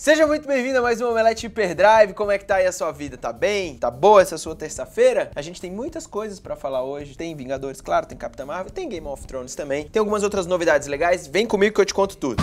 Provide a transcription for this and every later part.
Seja muito bem-vindo a mais um Omelete Hiperdrive. Como é que tá aí a sua vida? Tá bem? Tá boa essa sua terça-feira? A gente tem muitas coisas para falar hoje. Tem Vingadores, claro, tem Capitã Marvel, tem Game of Thrones também. Tem algumas outras novidades legais. Vem comigo que eu te conto tudo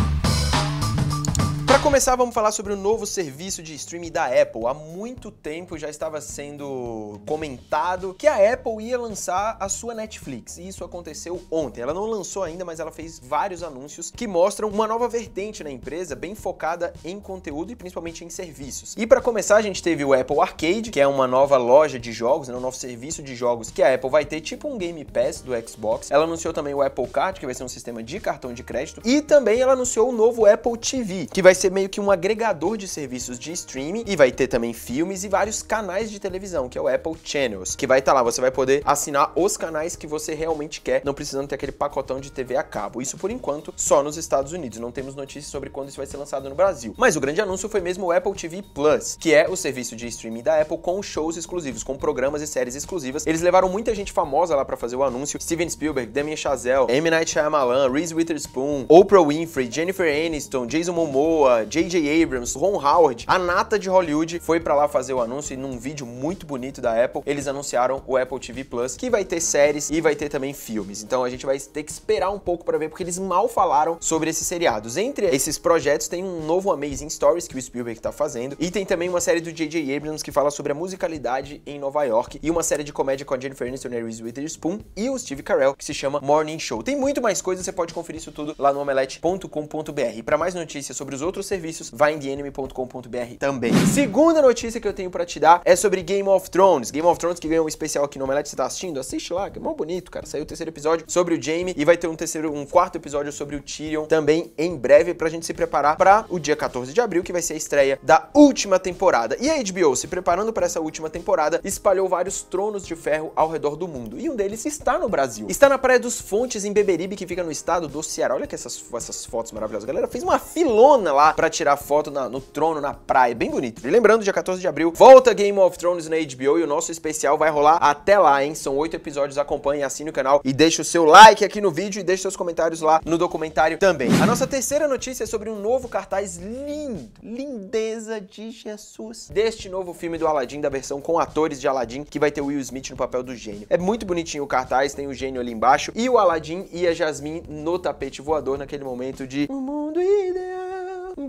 começar, vamos falar sobre o novo serviço de streaming da Apple. Há muito tempo já estava sendo comentado que a Apple ia lançar a sua Netflix, e isso aconteceu ontem. Ela não lançou ainda, mas ela fez vários anúncios que mostram uma nova vertente na empresa, bem focada em conteúdo e principalmente em serviços. E para começar, a gente teve o Apple Arcade, que é uma nova loja de jogos, né, um novo serviço de jogos que a Apple vai ter, tipo um Game Pass do Xbox. Ela anunciou também o Apple Card, que vai ser um sistema de cartão de crédito, e também ela anunciou o novo Apple TV, que vai ser meio que um agregador de serviços de streaming e vai ter também filmes e vários canais de televisão, que é o Apple Channels, que vai estar tá lá, você vai poder assinar os canais que você realmente quer, não precisando ter aquele pacotão de TV a cabo. Isso por enquanto só nos Estados Unidos, não temos notícias sobre quando isso vai ser lançado no Brasil. Mas o grande anúncio foi mesmo o Apple TV Plus, que é o serviço de streaming da Apple com shows exclusivos, com programas e séries exclusivas. Eles levaram muita gente famosa lá para fazer o anúncio, Steven Spielberg, Damien Chazelle, M. Night Shyamalan, Reese Witherspoon, Oprah Winfrey, Jennifer Aniston, Jason Momoa, J.J. Abrams, Ron Howard, a nata de Hollywood foi para lá fazer o anúncio e num vídeo muito bonito da Apple, eles anunciaram o Apple TV Plus, que vai ter séries e vai ter também filmes. Então a gente vai ter que esperar um pouco para ver porque eles mal falaram sobre esses seriados. Entre esses projetos tem um novo Amazing Stories que o Spielberg tá fazendo e tem também uma série do J.J. Abrams que fala sobre a musicalidade em Nova York e uma série de comédia com a Jennifer Aniston e Reese Witherspoon e o Steve Carell que se chama Morning Show. Tem muito mais coisas, você pode conferir isso tudo lá no omelete.com.br. Para mais notícias sobre os outros serviços, vai em TheAnime.com.br também. Uhum. Segunda notícia que eu tenho para te dar é sobre Game of Thrones. Game of Thrones que ganhou um especial aqui no Omelete, você tá assistindo? Assiste lá, que é mó bonito, cara. Saiu o terceiro episódio sobre o Jaime e vai ter um terceiro, um quarto episódio sobre o Tyrion também em breve pra gente se preparar para o dia 14 de abril, que vai ser a estreia da última temporada. E a HBO, se preparando para essa última temporada, espalhou vários tronos de ferro ao redor do mundo. E um deles está no Brasil. Está na Praia dos Fontes, em Beberibe, que fica no estado do Ceará. Olha que essas, essas fotos maravilhosas. A galera fez uma filona lá pra para tirar foto na, no trono, na praia, bem bonito. E lembrando, dia 14 de abril, volta Game of Thrones na HBO e o nosso especial vai rolar até lá, hein? São oito episódios, acompanhe, assine o canal e deixe o seu like aqui no vídeo e deixe seus comentários lá no documentário também. A nossa terceira notícia é sobre um novo cartaz lindo, lindeza de Jesus, deste novo filme do Aladdin, da versão com atores de Aladdin, que vai ter Will Smith no papel do gênio. É muito bonitinho o cartaz, tem o gênio ali embaixo e o Aladdin e a Jasmine no tapete voador naquele momento de... O mundo e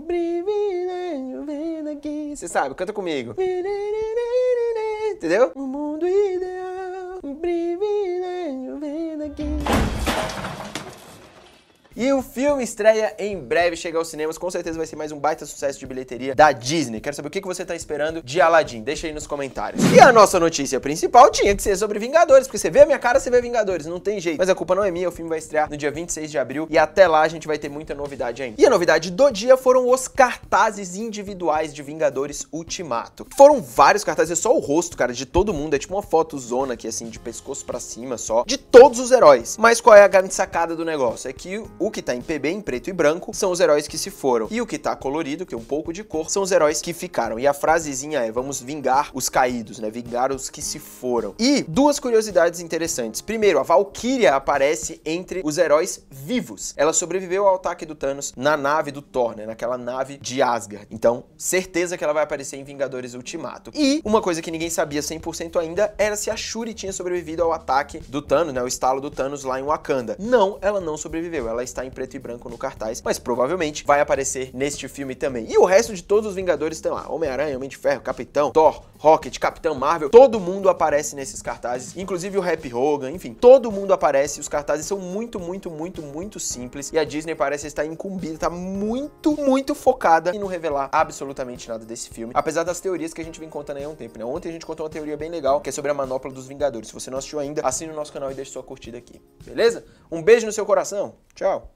privilégio vem aqui. Você sabe, canta comigo. Entendeu? O mundo ideal, privilégio. E o filme estreia em breve, chega aos cinemas, com certeza vai ser mais um baita sucesso de bilheteria da Disney. Quero saber o que você tá esperando de Aladdin, deixa aí nos comentários. E a nossa notícia principal tinha que ser sobre Vingadores, porque você vê a minha cara, você vê Vingadores, não tem jeito. Mas a culpa não é minha, o filme vai estrear no dia 26 de abril e até lá a gente vai ter muita novidade ainda. E a novidade do dia foram os cartazes individuais de Vingadores Ultimato. Foram vários cartazes, é só o rosto, cara, de todo mundo, é tipo uma foto zona aqui assim, de pescoço para cima só, de todos os heróis. Mas qual é a grande sacada do negócio? É que o o que tá em PB, em preto e branco, são os heróis que se foram. E o que tá colorido, que é um pouco de cor, são os heróis que ficaram. E a frasezinha é: vamos vingar os caídos, né? Vingar os que se foram. E duas curiosidades interessantes. Primeiro, a Valkyria aparece entre os heróis vivos. Ela sobreviveu ao ataque do Thanos na nave do Thor, né? Naquela nave de Asgard. Então, certeza que ela vai aparecer em Vingadores Ultimato. E uma coisa que ninguém sabia 100% ainda era se a Shuri tinha sobrevivido ao ataque do Thanos, né? O estalo do Thanos lá em Wakanda. Não, ela não sobreviveu. Ela está está em preto e branco no cartaz, mas provavelmente vai aparecer neste filme também. E o resto de todos os Vingadores estão lá: Homem-Aranha, Homem de Ferro, Capitão, Thor, Rocket, Capitão Marvel, todo mundo aparece nesses cartazes, inclusive o Happy Hogan, enfim, todo mundo aparece. Os cartazes são muito, muito, muito, muito simples e a Disney parece estar incumbida, está muito, muito focada em não revelar absolutamente nada desse filme, apesar das teorias que a gente vem contando aí há um tempo, né? Ontem a gente contou uma teoria bem legal que é sobre a manopla dos Vingadores. Se você não assistiu ainda, assine o nosso canal e deixe sua curtida aqui, beleza? Um beijo no seu coração, tchau!